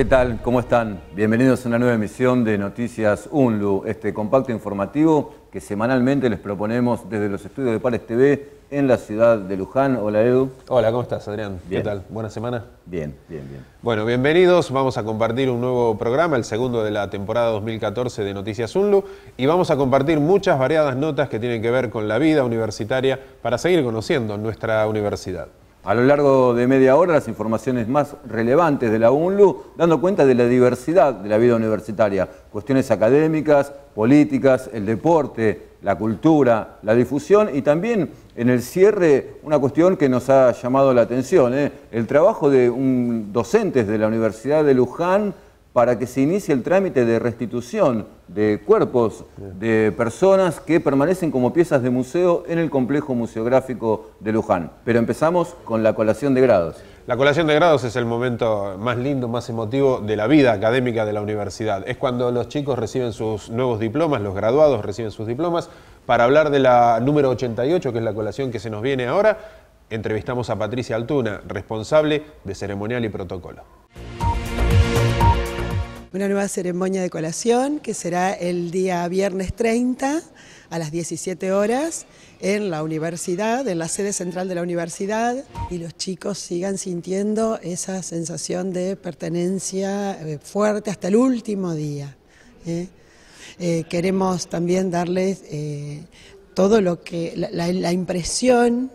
¿Qué tal? ¿Cómo están? Bienvenidos a una nueva emisión de Noticias UNLU, este compacto informativo que semanalmente les proponemos desde los estudios de Pares TV en la ciudad de Luján. Hola Edu. Hola, ¿cómo estás Adrián? ¿Qué tal? ¿Buena semana? Bien, bien, bien. Bueno, bienvenidos. Vamos a compartir un nuevo programa, el segundo de la temporada 2014 de Noticias UNLU, y vamos a compartir muchas variadas notas que tienen que ver con la vida universitaria para seguir conociendo nuestra universidad. A lo largo de media hora, las informaciones más relevantes de la UNLU, dando cuenta de la diversidad de la vida universitaria, cuestiones académicas, políticas, el deporte, la cultura, la difusión y también en el cierre una cuestión que nos ha llamado la atención, ¿eh? el trabajo de un, docentes de la Universidad de Luján para que se inicie el trámite de restitución de cuerpos de personas que permanecen como piezas de museo en el complejo museográfico de Luján. Pero empezamos con la colación de grados. La colación de grados es el momento más lindo, más emotivo de la vida académica de la universidad. Es cuando los chicos reciben sus nuevos diplomas, los graduados reciben sus diplomas. Para hablar de la número 88, que es la colación que se nos viene ahora, entrevistamos a Patricia Altuna, responsable de ceremonial y protocolo una nueva ceremonia de colación que será el día viernes 30 a las 17 horas en la universidad, en la sede central de la universidad, y los chicos sigan sintiendo esa sensación de pertenencia eh, fuerte hasta el último día. ¿eh? Eh, queremos también darles todo lo que, la, la impresión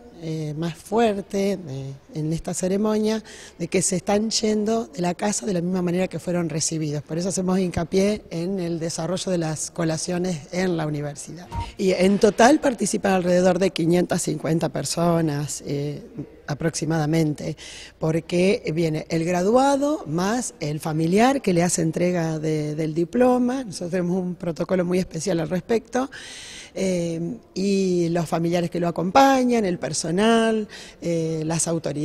más fuerte. de en esta ceremonia de que se están yendo de la casa de la misma manera que fueron recibidos. Por eso hacemos hincapié en el desarrollo de las colaciones en la universidad. Y en total participan alrededor de 550 personas. Eh, aproximadamente, porque viene el graduado más el familiar que le hace entrega del diploma, nosotros tenemos un protocolo muy especial al respecto, eh, y los familiares que lo acompañan, el personal, eh, las autoridades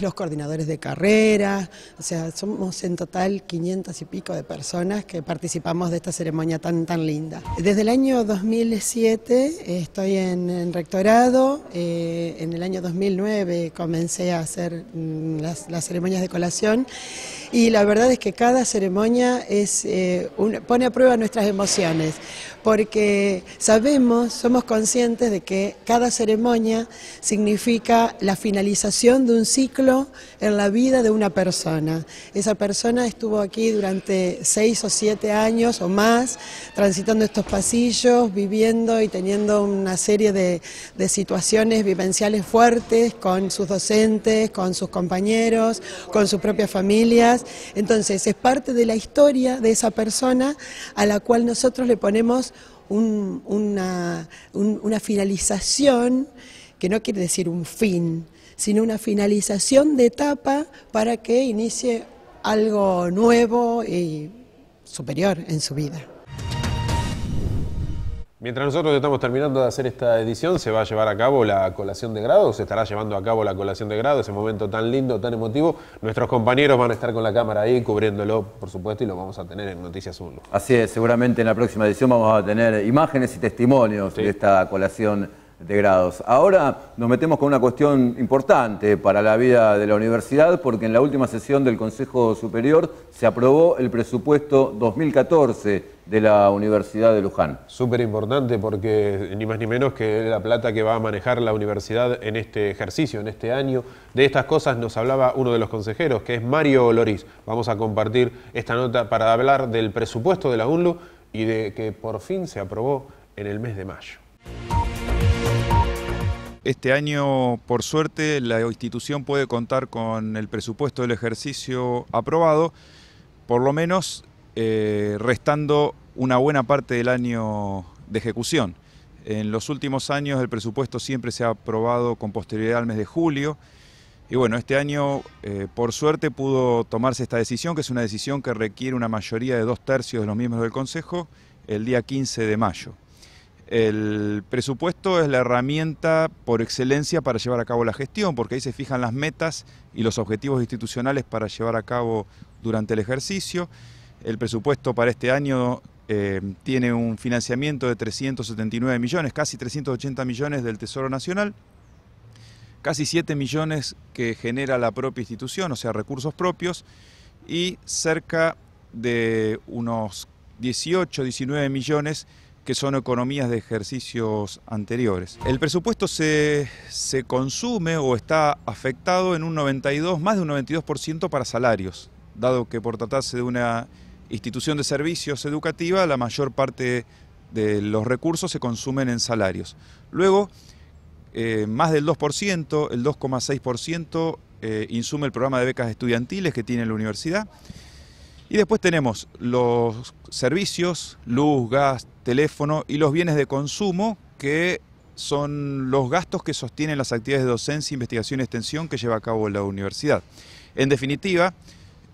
los coordinadores de carreras, o sea, somos en total 500 y pico de personas que participamos de esta ceremonia tan, tan linda. Desde el año 2007 eh, estoy en, rectorado, eh, en el año 2009 comencé a hacer mm, las ceremonias de colación y la verdad es que cada ceremonia eh, pone a prueba nuestras emociones, porque sabemos, somos conscientes de que cada ceremonia significa la finalización de un ciclo en la vida de una persona. Esa persona estuvo aquí durante seis o siete años o más, transitando estos pasillos, viviendo y teniendo una serie de situaciones vivenciales fuertes con sus docentes, con sus compañeros, con sus propias familias entonces, es parte de la historia de esa persona a la cual nosotros le ponemos una finalización, que no quiere decir un fin, sino una finalización de etapa para que inicie algo nuevo y superior en su vida. Mientras nosotros estamos terminando de hacer esta edición, se va a llevar a cabo la colación de grado, se estará llevando a cabo la colación de grado, ese momento tan lindo, tan emotivo. Nuestros compañeros van a estar con la cámara ahí cubriéndolo, por supuesto, y lo vamos a tener en Noticias Uno. Así es, seguramente en la próxima edición vamos a tener imágenes y testimonios de esta colación grados. Ahora nos metemos con una cuestión importante para la vida de la universidad, porque en la última sesión del Consejo Superior se aprobó el presupuesto 2014 de la Universidad de Luján. Súper importante porque ni más ni menos que la plata que va a manejar la universidad en este ejercicio, en este año. De estas cosas nos hablaba uno de los consejeros, que es Mario Loris. Vamos a compartir esta nota para hablar del presupuesto de la UNLU y de que por fin se aprobó en el mes de mayo. Este año, por suerte, la institución puede contar con el presupuesto del ejercicio aprobado, por lo menos eh, restando una buena parte del año de ejecución. En los últimos años el presupuesto siempre se ha aprobado con posterioridad al mes de julio. Y bueno, este año eh, por suerte pudo tomarse esta decisión, que es una decisión que requiere una mayoría de dos tercios de los miembros del Consejo el día 15 de mayo. El presupuesto es la herramienta por excelencia para llevar a cabo la gestión, porque ahí se fijan las metas y los objetivos institucionales para llevar a cabo durante el ejercicio. El presupuesto para este año eh, tiene un financiamiento de 379 millones, casi 380 millones del Tesoro Nacional, casi 7 millones que genera la propia institución, o sea, recursos propios, y cerca de unos 18, 19 millones que son economías de ejercicios anteriores. El presupuesto se, consume o está afectado en un 92, más de un 92% para salarios, dado que por tratarse de una institución de servicios educativa, la mayor parte de los recursos se consumen en salarios. Luego, eh, más del 2%, el 2,6% eh, insume el programa de becas estudiantiles que tiene la universidad. Y después tenemos los servicios, luz, gas, teléfono y los bienes de consumo, que son los gastos que sostienen las actividades de docencia, investigación y extensión que lleva a cabo la universidad. En definitiva,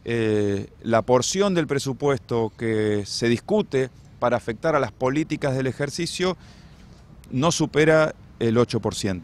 eh, la porción del presupuesto que se discute para afectar a las políticas del ejercicio no supera el 8%.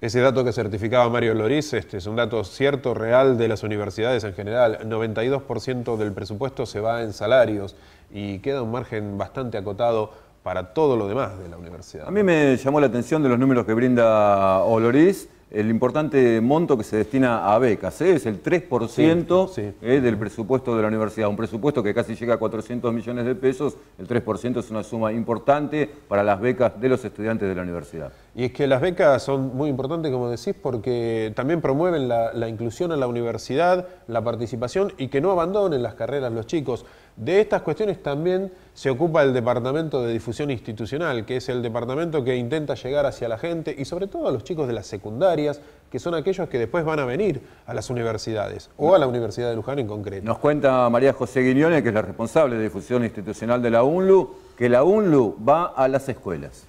Ese dato que certificaba Mario Loris este, es un dato cierto, real de las universidades en general. 92% del presupuesto se va en salarios y queda un margen bastante acotado para todo lo demás de la universidad. A mí me llamó la atención de los números que brinda Oloriz, el importante monto que se destina a becas, ¿eh? es el 3% ¿eh? del presupuesto de la universidad, un presupuesto que casi llega a 400 millones de pesos, el 3% es una suma importante para las becas de los estudiantes de la universidad. Y es que las becas son muy importantes, como decís, porque también promueven la, la inclusión en la universidad, la participación y que no abandonen las carreras los chicos. De estas cuestiones también se ocupa el Departamento de Difusión Institucional, que es el departamento que intenta llegar hacia la gente y sobre todo a los chicos de las secundarias, que son aquellos que después van a venir a las universidades o a la Universidad de Luján en concreto. Nos cuenta María José Guignone, que es la responsable de difusión institucional de la UNLU, que la UNLU va a las escuelas.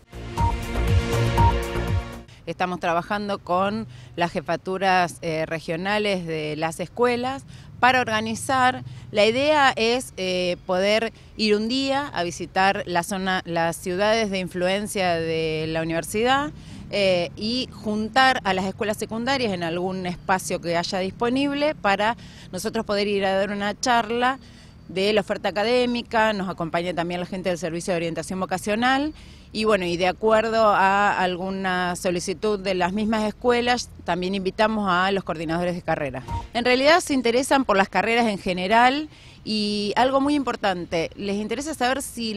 Estamos trabajando con las jefaturas eh, regionales de las escuelas para organizar. La idea es eh, poder ir un día a visitar la zona, las ciudades de influencia de la universidad. Eh, y juntar a las escuelas secundarias en algún espacio que haya disponible para nosotros poder ir a dar una charla de la oferta académica, nos acompaña también la gente del Servicio de Orientación Vocacional y bueno, y de acuerdo a alguna solicitud de las mismas escuelas, también invitamos a los coordinadores de carrera. En realidad se interesan por las carreras en general y algo muy importante, les interesa saber si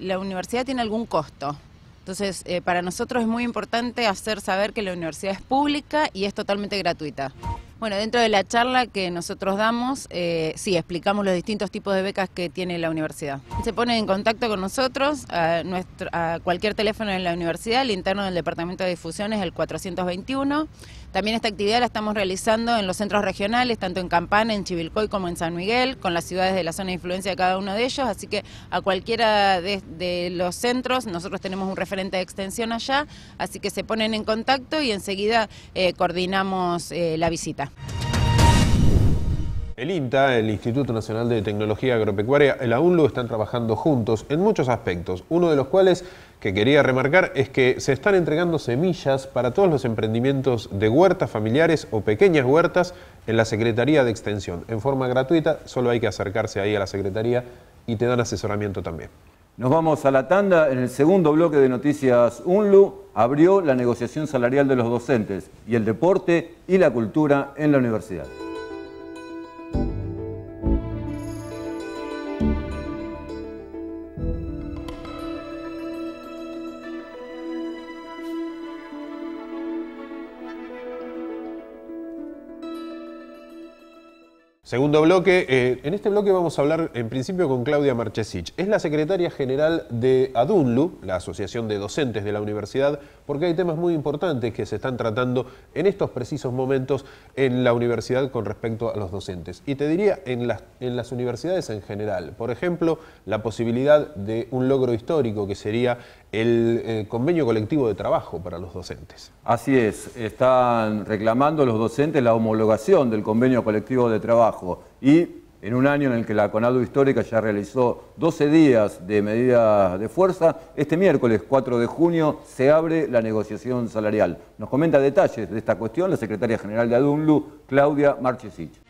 la, universidad tiene algún costo. Entonces, eh, para nosotros es muy importante hacer saber que la universidad es pública y es totalmente gratuita. Bueno, dentro de la charla que nosotros damos, eh, sí, explicamos los distintos tipos de becas que tiene la universidad. Se pone en contacto con nosotros a, a cualquier teléfono en la universidad, el interno del Departamento de Difusión es el 421. También esta actividad la estamos realizando en los centros regionales, tanto en Campana, en Chivilcoy como en San Miguel, con las ciudades de la zona de influencia de cada uno de ellos, así que a cualquiera de, los centros, nosotros tenemos un referente de extensión allá, así que se ponen en contacto y enseguida eh, coordinamos eh, la visita. El INTA, el Instituto Nacional de Tecnología Agropecuaria, el AUNLU están trabajando juntos en muchos aspectos, uno de los cuales que quería remarcar es que se están entregando semillas para todos los emprendimientos de huertas familiares o pequeñas huertas en la Secretaría de Extensión. En forma gratuita, solo hay que acercarse ahí a la Secretaría y te dan asesoramiento también. Nos vamos a la tanda. En el segundo bloque de Noticias UNLU abrió la negociación salarial de los docentes y el deporte y la cultura en la universidad. Segundo bloque, eh, en este bloque vamos a hablar en principio con Claudia Marchesich. Es la secretaria general de ADUNLU, la Asociación de Docentes de la Universidad, porque hay temas muy importantes que se están tratando en estos precisos momentos en la universidad con respecto a los docentes. Y te diría, en las, en las universidades en general, por ejemplo, la posibilidad de un logro histórico que sería el eh, convenio colectivo de trabajo para los docentes. Así es, están reclamando los docentes la homologación del convenio colectivo de trabajo y en un año en el que la CONADU histórica ya realizó 12 días de medidas de fuerza, este miércoles 4 de junio se abre la negociación salarial. Nos comenta detalles de esta cuestión la secretaria general de ADUNLU, Claudia Marchesich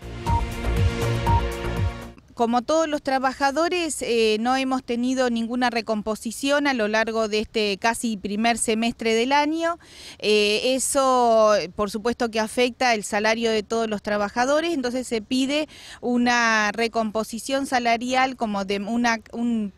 como todos los trabajadores, eh, no hemos tenido ninguna recomposición a lo largo de este casi primer semestre del año. Eh, eso, por supuesto, que afecta el salario de todos los trabajadores, entonces se pide una recomposición salarial como de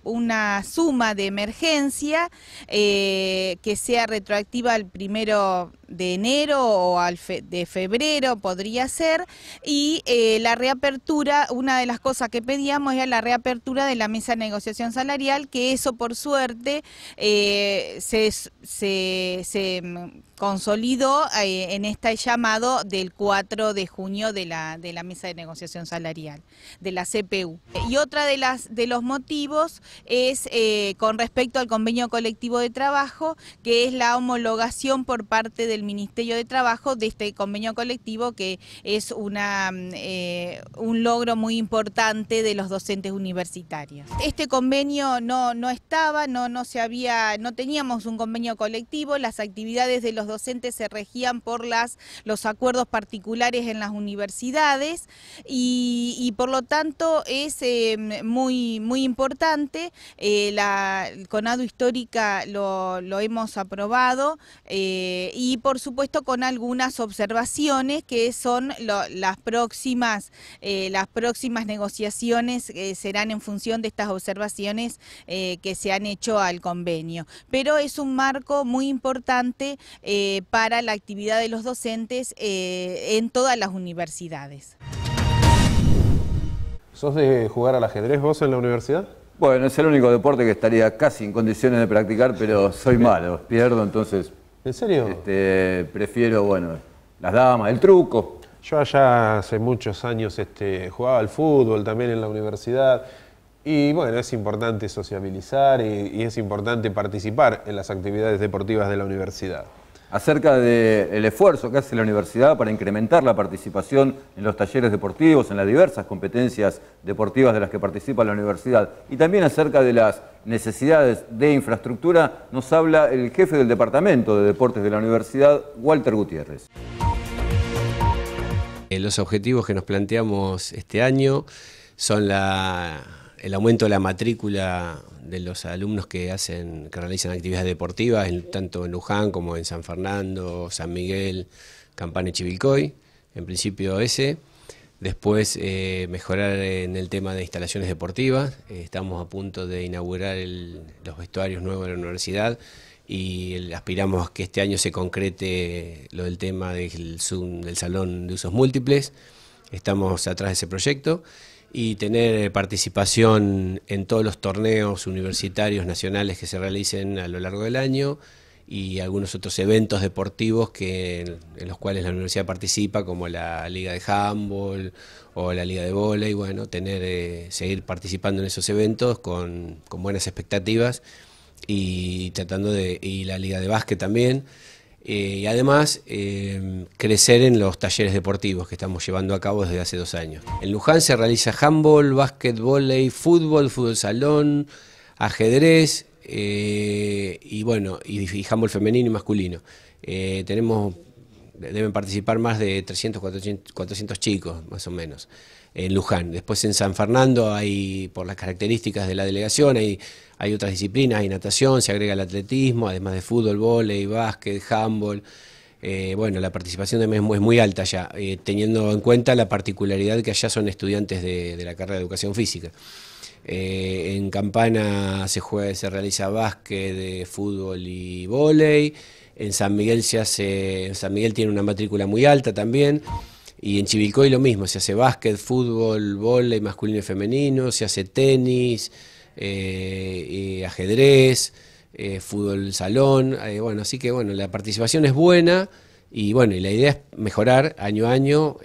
una, suma de emergencia eh, que sea retroactiva al primero de enero o al de febrero podría ser y eh, la reapertura una de las cosas que pedíamos era la reapertura de la mesa de negociación salarial que eso por suerte eh, se, se consolidó eh, en este llamado del 4 de junio de la, de la mesa de negociación salarial, de la CPU. Y otra de, las, de los motivos es eh, con respecto al convenio colectivo de trabajo, que es la homologación por parte del Ministerio de Trabajo de este convenio colectivo, que es una, eh, un logro muy importante de los docentes universitarios. Este convenio no, no estaba, no, no se había, no teníamos un convenio colectivo, las actividades de los docentes se regían por las, los acuerdos particulares en las universidades y, por lo tanto es em, muy, muy importante. Eh, la Conado Histórica lo, lo hemos aprobado eh, y por supuesto con algunas observaciones que son las, próximas, eh, las próximas negociaciones eh, serán en función de estas observaciones que se han hecho al convenio. Pero es un marco muy importante eh, para la actividad de los docentes eh, en todas las universidades. ¿Sos de jugar al ajedrez vos en la universidad? Bueno, es el único deporte que estaría casi en condiciones de practicar, pero soy malo, pierdo, entonces... ¿En serio? Este, prefiero, bueno, las damas, el truco. Yo allá hace muchos años este, jugaba al fútbol también en la universidad, y bueno, es importante sociabilizar y, es importante participar en las actividades deportivas de la universidad acerca del esfuerzo que hace la universidad para incrementar la participación en los talleres deportivos, en las diversas competencias deportivas de las que participa la universidad, y también acerca de las necesidades de infraestructura, nos habla el jefe del Departamento de Deportes de la Universidad, Walter Gutiérrez. Eh, los objetivos que nos planteamos este año son el aumento de la matrícula de los alumnos que hacen, que realizan actividades deportivas, tanto en Luján como en San Fernando, San Miguel, Campana y Chivilcoy, en principio ese. Después eh, mejorar en el tema de instalaciones deportivas. Eh, estamos a punto de inaugurar los vestuarios nuevos de la universidad y aspiramos que este año se concrete lo del tema del, Zoom, del salón de usos múltiples. Estamos atrás de ese proyecto y tener eh, participación en todos los torneos universitarios nacionales que se realicen a lo largo del año y algunos otros eventos deportivos que, en los cuales la universidad participa, como la Liga de Handball o la Liga de voley y bueno, tener, eh, seguir participando en esos eventos con, con buenas expectativas y tratando de, y la Liga de Básquet también, eh, y además em, crecer en los talleres deportivos que estamos llevando a cabo desde hace dos años. En Luján se realiza handball, básquetbol fútbol, fútbol salón, ajedrez eh, y bueno, y, y handball femenino y masculino. Eh, tenemos deben participar más de 300, 400, chicos, más o menos, en Luján. Después en San Fernando hay, por las características de la delegación, hay, hay otras disciplinas, hay natación, se agrega el atletismo, además de fútbol, volei, básquet, handball. Eh, bueno, la participación de MESMO es muy alta ya, eh, teniendo en cuenta la particularidad que allá son estudiantes de, la carrera de educación física. Eh, en Campana se, juega, se realiza básquet, de fútbol y volei en San Miguel se hace, en San Miguel tiene una matrícula muy alta también. Y en Chivilcoy lo mismo, se hace básquet, fútbol, volei masculino y femenino, se hace tenis, eh, y ajedrez, eh, fútbol salón, eh, bueno, así que bueno, la participación es buena y bueno, y la idea es mejorar año a año,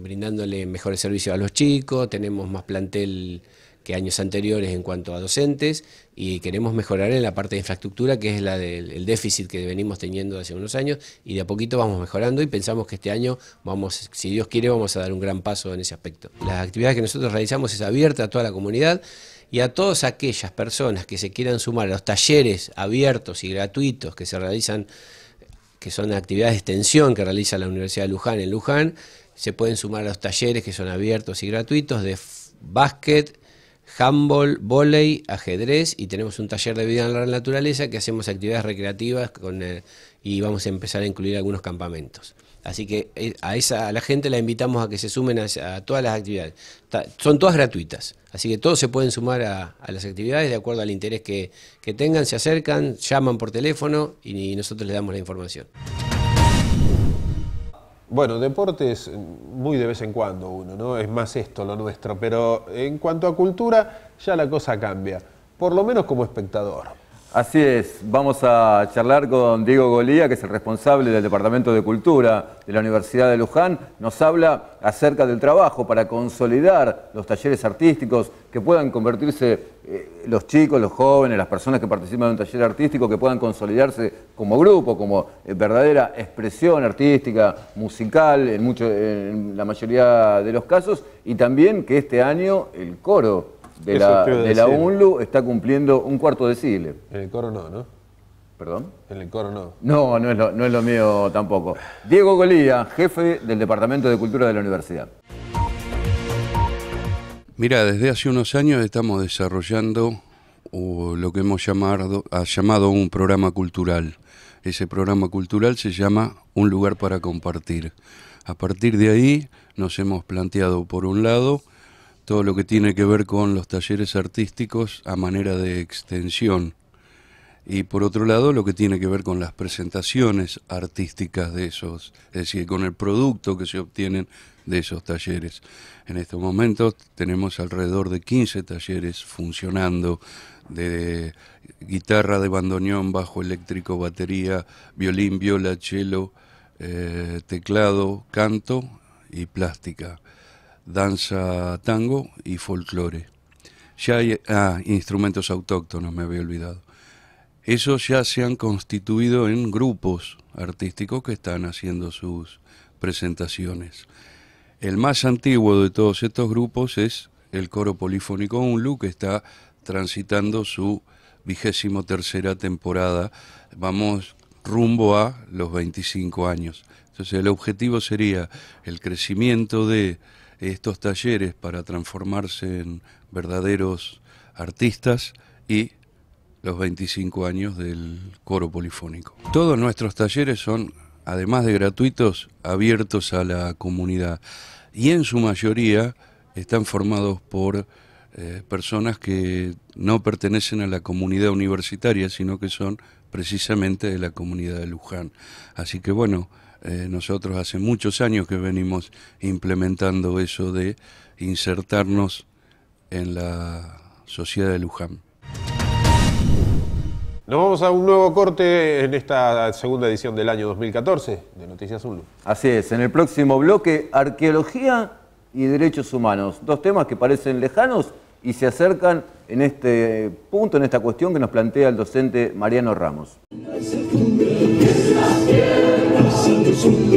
brindándole mejores servicios a los chicos, tenemos más plantel que años anteriores en cuanto a docentes y queremos mejorar en la parte de infraestructura, que es la del déficit que venimos teniendo hace unos años y de a poquito vamos mejorando y pensamos que este año vamos, si Dios quiere, vamos a dar un gran paso en ese aspecto. Las actividades que nosotros realizamos es abierta a toda la comunidad y a todas aquellas personas que se quieran sumar a los talleres abiertos y gratuitos que se realizan que son actividades de extensión que realiza la Universidad de Luján en Luján, se pueden sumar a los talleres que son abiertos y gratuitos de básquet, handball, volei, ajedrez y tenemos un taller de vida en la naturaleza que hacemos actividades recreativas con, eh, y vamos a empezar a incluir algunos campamentos. Así que eh, a, esa, a la gente la invitamos a que se sumen a, todas las actividades. son todas gratuitas, así que todos se pueden sumar a, las actividades de acuerdo al interés que, tengan, se acercan, llaman por teléfono y nosotros les damos la información. Bueno, deportes mm, muy de vez en cuando uno, ¿no? Es más esto lo nuestro, pero en cuanto a cultura ya la cosa cambia, por lo menos como espectador. Así es, vamos a charlar con Diego Golía, que es el responsable del Departamento de Cultura de la Universidad de Luján. Nos habla acerca del trabajo para consolidar los talleres artísticos, que puedan convertirse eh, los chicos, los jóvenes, las personas que participan en un taller artístico, que puedan consolidarse como grupo, como eh, verdadera expresión artística, musical, en, mucho, en la mayoría de los casos, y también que este año el coro de la, UNLU está cumpliendo un cuarto de siglo. En el coro no, ¿no? ¿Perdón? En el coro no. No, no es lo, mío tampoco. Diego Golía, jefe del Departamento de Cultura de la Universidad. Mira, desde hace unos años estamos desarrollando lo que hemos llamado, ha llamado un programa cultural. Ese programa cultural se llama Un lugar para compartir. A partir de ahí nos hemos planteado, por un lado, todo lo que tiene que ver con los talleres artísticos a manera de extensión y por otro lado lo que tiene que ver con las presentaciones artísticas de esos, es decir, con el producto que se obtienen de esos talleres. En estos momentos tenemos alrededor de 15 talleres funcionando de guitarra, de bandoneón, bajo eléctrico, batería, violín, viola, cello, eh, teclado, canto y plástica danza tango y folclore. Ya hay ah, instrumentos autóctonos, me había olvidado. Esos ya se han constituido en grupos artísticos que están haciendo sus presentaciones. El más antiguo de todos estos grupos es el coro polifónico UNLU, que está transitando su vigésimo tercera temporada. Vamos rumbo a los 25 años. Entonces el objetivo sería el crecimiento de estos talleres para transformarse en verdaderos artistas y los 25 años del coro polifónico. Todos nuestros talleres son, además de gratuitos, abiertos a la comunidad y en su mayoría están formados por eh, personas que no pertenecen a la comunidad universitaria, sino que son precisamente de la comunidad de Luján. Así que bueno, eh, nosotros hace muchos años que venimos implementando eso de insertarnos en la sociedad de Luján. Nos vamos a un nuevo corte en esta segunda edición del año 2014 de Noticias Zulu. Así es, en el próximo bloque, arqueología y derechos humanos. Dos temas que parecen lejanos y se acercan en este punto, en esta cuestión que nos plantea el docente Mariano Ramos. En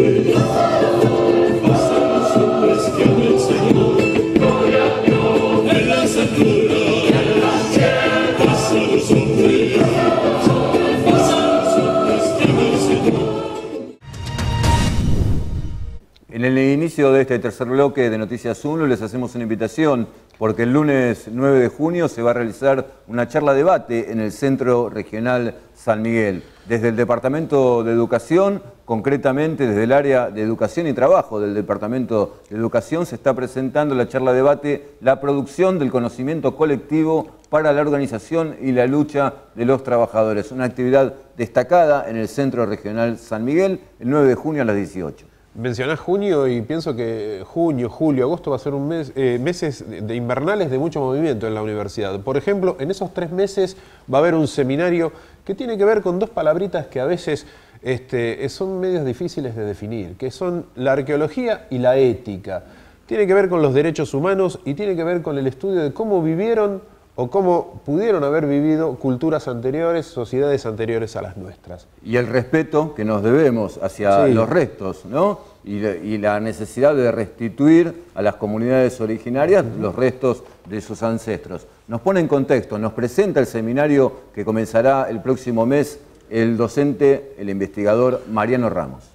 el inicio de este tercer bloque de Noticias UNO les hacemos una invitación porque el lunes 9 de junio se va a realizar una charla debate en el Centro Regional San Miguel desde el Departamento de Educación, concretamente desde el área de Educación y Trabajo del Departamento de Educación, se está presentando la charla debate La producción del conocimiento colectivo para la organización y la lucha de los trabajadores, una actividad destacada en el Centro Regional San Miguel el 9 de junio a las 18. Mencionás junio y pienso que junio, julio, agosto va a ser un mes, eh, meses de invernales de mucho movimiento en la universidad. Por ejemplo, en esos tres meses va a haber un seminario que tiene que ver con dos palabritas que a veces este, son medios difíciles de definir, que son la arqueología y la ética. Tiene que ver con los derechos humanos y tiene que ver con el estudio de cómo vivieron o cómo pudieron haber vivido culturas anteriores, sociedades anteriores a las nuestras. Y el respeto que nos debemos hacia los restos, ¿no? Y, la necesidad de restituir a las comunidades originarias los restos de sus ancestros. Nos pone en contexto, nos presenta el seminario que comenzará el próximo mes el docente, el investigador Mariano Ramos.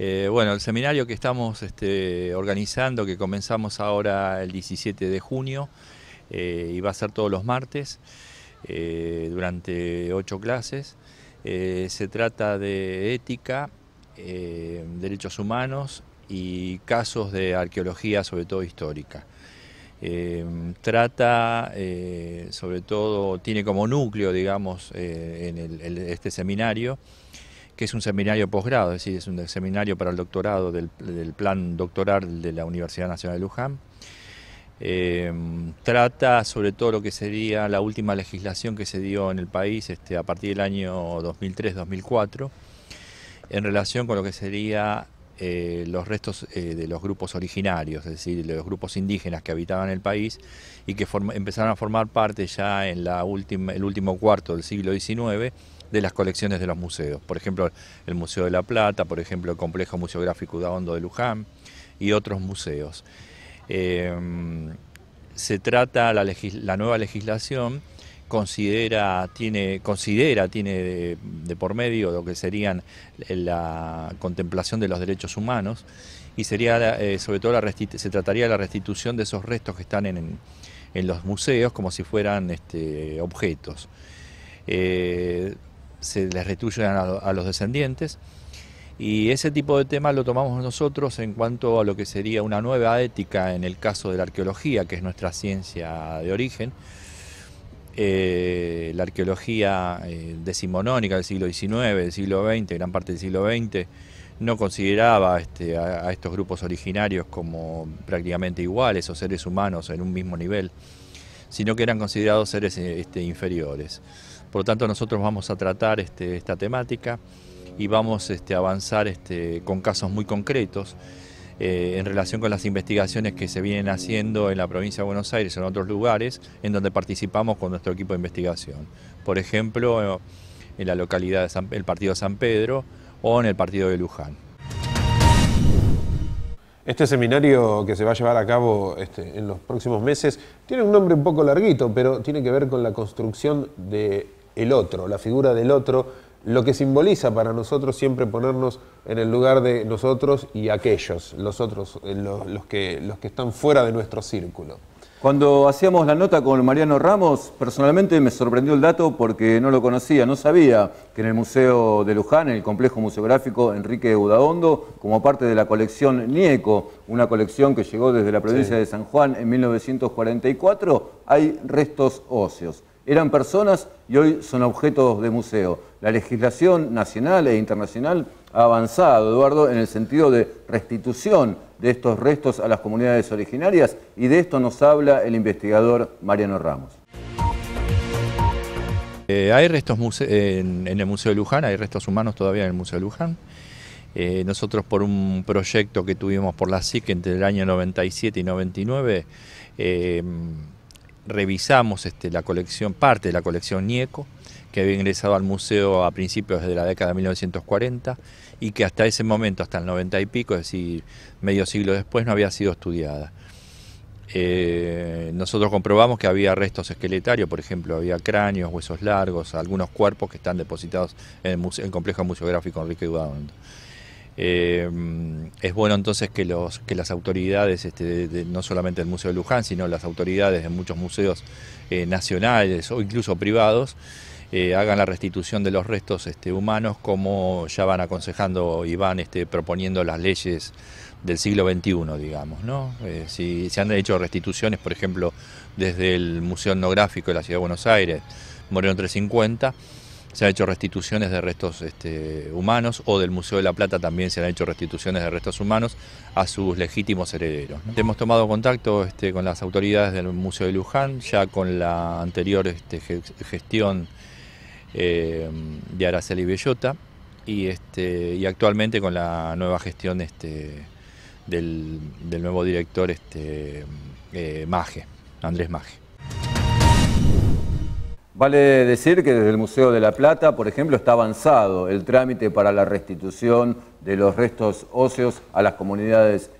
Eh, bueno, el seminario que estamos este, organizando, que comenzamos ahora el 17 de junio eh, y va a ser todos los martes eh, durante ocho clases, se trata de ética, derechos humanos y casos de arqueología, sobre todo histórica. trata, sobre todo, tiene como núcleo, digamos, en este seminario, que es un seminario posgrado, es decir, es un seminario para el doctorado del, plan doctoral de la Universidad Nacional de Luján. Em, trata sobre todo lo que sería la última legislación que se dio en el país este, a partir del año 2003-2004 en relación con lo que sería eh, los restos eh, de los grupos originarios, es decir, los grupos indígenas que habitaban el país y que empezaron a formar parte ya en el último cuarto del siglo XIX de las colecciones de los museos. Por ejemplo, el Museo de la Plata, por ejemplo, el Complejo Museográfico Hondo de Luján y otros museos. Eh, se trata, la, nueva legislación considera, tiene, considera, tiene de, por medio lo que serían la contemplación de los derechos humanos y sería eh, sobre todo la se trataría de la restitución de esos restos que están en, los museos como si fueran este, objetos. Eh, se les retuyen a, los descendientes. Y ese tipo de tema lo tomamos nosotros en cuanto a lo que sería una nueva ética en el caso de la arqueología, que es nuestra ciencia de origen. Eh, la arqueología eh, decimonónica del siglo XIX, del siglo XX, gran parte del siglo XX, no consideraba este, a estos grupos originarios como prácticamente iguales o seres humanos en un mismo nivel sino que eran considerados seres eh, este, inferiores. Por lo tanto, nosotros vamos a tratar este, esta temática y vamos este, a avanzar con casos muy concretos eh, en relación con las investigaciones que se vienen haciendo en la provincia de Buenos Aires o en otros lugares en donde participamos con nuestro equipo de investigación. Por ejemplo, en la localidad del de partido San Pedro o en el partido de Luján. Este seminario que se va a llevar a cabo este, en los próximos meses tiene un nombre un poco larguito, pero tiene que ver con la construcción del el otro, la figura del otro, lo que simboliza para nosotros siempre ponernos en el lugar de nosotros y aquellos, los otros, eh, los que están fuera de nuestro círculo. Cuando hacíamos la nota con Mariano Ramos, personalmente me sorprendió el dato porque no lo conocía, no sabía que en el Museo de Luján, en el complejo museográfico Enrique Udaondo, como parte de la colección Nieco, una colección que llegó desde la provincia de San Juan en 1944, hay restos óseos. Eran personas y hoy son objetos de museo. La legislación nacional e internacional ha avanzado, Eduardo, en el sentido de restitución de estos restos a las comunidades originarias y de esto nos habla el investigador Mariano Ramos. Eh, hay restos en, el Museo de Luján, hay restos humanos todavía en el Museo de Luján. Eh, nosotros por un proyecto que tuvimos por la SIC entre el año 97 y 99, em, revisamos este, la colección, parte de la colección Nieco, que había ingresado al museo a principios de la década de 1940 y que hasta ese momento, hasta el 90 y pico, es decir, medio siglo después, no había sido estudiada. Eh, nosotros comprobamos que había restos esqueletarios, por ejemplo, había cráneos, huesos largos, algunos cuerpos que están depositados en el, complejo museográfico Enrique Eduardo. Eh, es bueno entonces que, los, que las autoridades, este, no solamente del Museo de Luján, sino las autoridades de muchos museos eh, nacionales o incluso privados, eh, hagan la restitución de los restos este, humanos, como ya van aconsejando y van este, proponiendo las leyes del siglo XXI, digamos. ¿no? Eh, si se han hecho restituciones, por ejemplo, desde el Museo Etnográfico de la Ciudad de Buenos Aires, Moreno 350, se han hecho restituciones de restos este, humanos o del Museo de la Plata también se han hecho restituciones de restos humanos a sus legítimos herederos. Hemos tomado contacto con las autoridades del Museo de Luján, ya con la anterior gestión eh, de Araceli Bellota y, este, y actualmente con la nueva gestión este, del, nuevo director este, eh, Maje, Andrés Maje. Vale decir que desde el Museo de la Plata, por ejemplo, está avanzado el trámite para la restitución de los restos óseos a las comunidades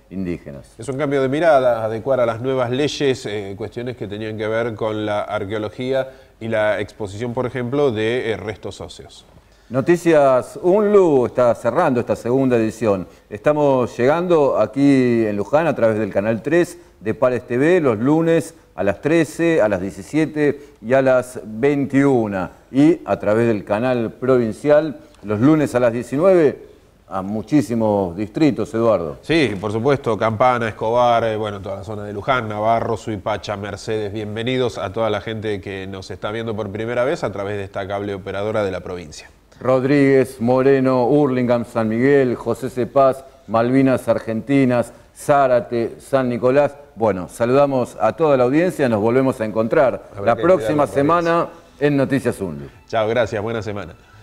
es un cambio de mirada, adecuar a las nuevas leyes eh, cuestiones que tenían que ver con la arqueología y la exposición, por ejemplo, de eh, restos óseos. Noticias UNLU está cerrando esta segunda edición. Estamos llegando aquí en Luján a través del canal 3 de Pares TV los lunes a las 13, a las 17 y a las 21. Y a través del canal provincial los lunes a las 19 a muchísimos distritos, Eduardo. Sí, por supuesto, Campana, Escobar, eh, bueno, toda la zona de Luján, Navarro, Suipacha, Mercedes, bienvenidos a toda la gente que nos está viendo por primera vez a través de esta cable operadora de la provincia. Rodríguez, Moreno, Urlingam, San Miguel, José Cepaz, Malvinas Argentinas, Zárate, San Nicolás. Bueno, saludamos a toda la audiencia, nos volvemos a encontrar la próxima semana en Noticias Uno Chao, gracias, buena semana.